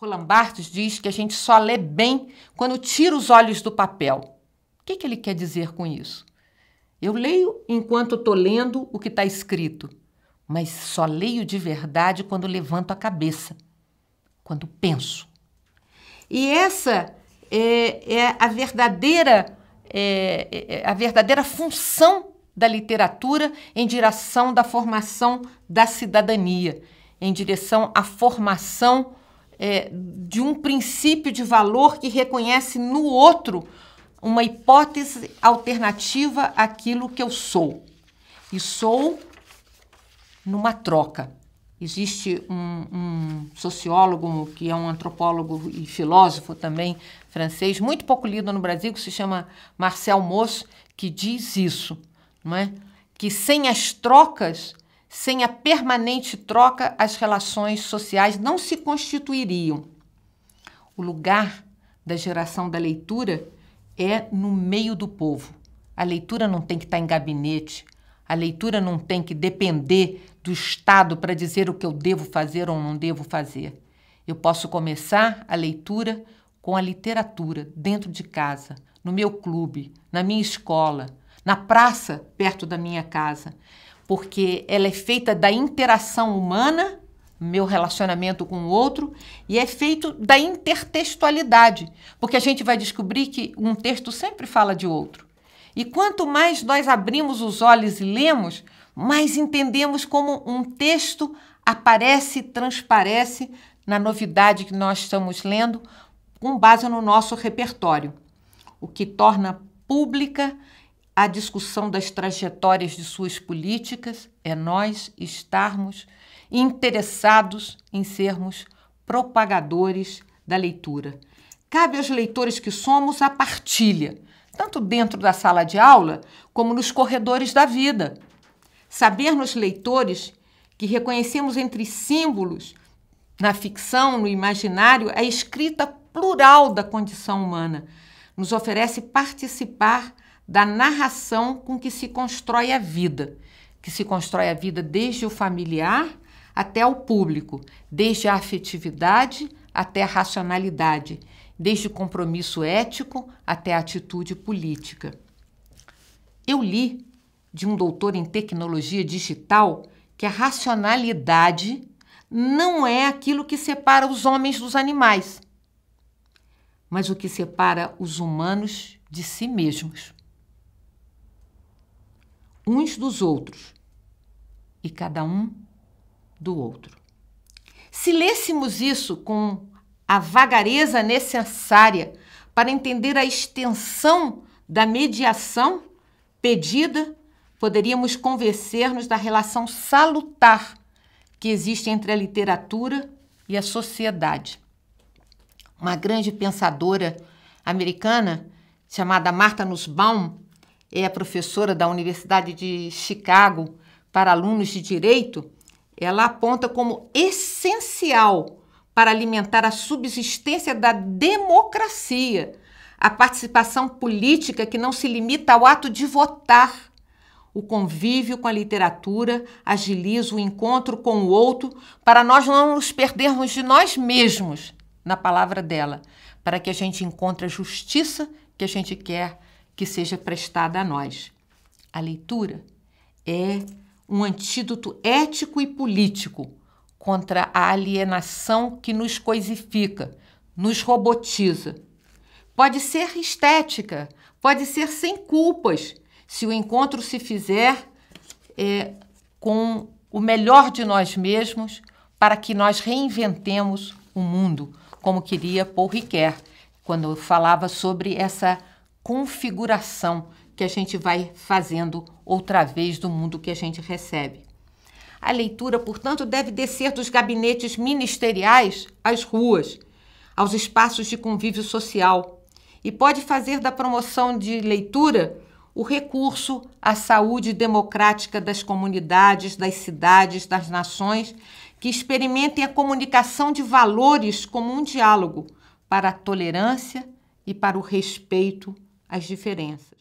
Roland Barthes diz que a gente só lê bem quando tira os olhos do papel. O que, que ele quer dizer com isso? Eu leio enquanto estou lendo o que está escrito, mas só leio de verdade quando levanto a cabeça, quando penso. E essa é, é a verdadeira é, é, é a verdadeira função da literatura em direção da formação da cidadania, em direção à formação é, de um princípio de valor que reconhece no outro uma hipótese alternativa àquilo que eu sou. E sou numa troca. Existe um, um, sociólogo que é um antropólogo e filósofo também francês, muito pouco lido no Brasil, que se chama Marcel Mauss, que diz isso, não é? Que sem as trocas sem a permanente troca, as relações sociais não se constituiriam. O lugar da geração da leitura é no meio do povo. A leitura não tem que estar tá em gabinete, a leitura não tem que depender do Estado para dizer o que eu devo fazer ou não devo fazer. Eu posso começar a leitura com a literatura dentro de casa, no meu clube, na minha escola, na praça perto da minha casa porque ela é feita da interação humana, meu relacionamento com o outro, e é feito da intertextualidade, porque a gente vai descobrir que um texto sempre fala de outro. E quanto mais nós abrimos os olhos e lemos, mais entendemos como um texto aparece, transparece na novidade que nós estamos lendo, com base no nosso repertório, o que torna pública a discussão das trajetórias de suas políticas é nós estarmos interessados em sermos propagadores da leitura. Cabe aos leitores que somos a partilha, tanto dentro da sala de aula como nos corredores da vida. Saber nos leitores que reconhecemos entre símbolos, na ficção, no imaginário, é a escrita plural da condição humana, nos oferece participar da narração com que se constrói a vida, que se constrói a vida desde o familiar até o público, desde a afetividade até a racionalidade, desde o compromisso ético até a atitude política. Eu li de um doutor em tecnologia digital que a racionalidade não é aquilo que separa os homens dos animais, mas o que separa os humanos de si mesmos uns dos outros e cada um do outro. Se lêssemos isso com a vagareza necessária para entender a extensão da mediação pedida, poderíamos convencer-nos da relação salutar que existe entre a literatura e a sociedade. Uma grande pensadora americana chamada Martha Nussbaum é professora da Universidade de Chicago para alunos de direito, ela aponta como essencial para alimentar a subsistência da democracia a participação política que não se limita ao ato de votar. O convívio com a literatura agiliza o encontro com o outro para nós não nos perdermos de nós mesmos, na palavra dela, para que a gente encontre a justiça que a gente quer que seja prestada a nós. A leitura é um antídoto ético e político contra a alienação que nos coisifica, nos robotiza. Pode ser estética, pode ser sem culpas, se o encontro se fizer é, com o melhor de nós mesmos para que nós reinventemos o mundo, como queria Paul Ricoeur, quando falava sobre essa configuração que a gente vai fazendo outra vez do mundo que a gente recebe. A leitura, portanto, deve descer dos gabinetes ministeriais às ruas, aos espaços de convívio social, e pode fazer da promoção de leitura o recurso à saúde democrática das comunidades, das cidades, das nações que experimentem a comunicação de valores como um diálogo para a tolerância e para o respeito as diferenças.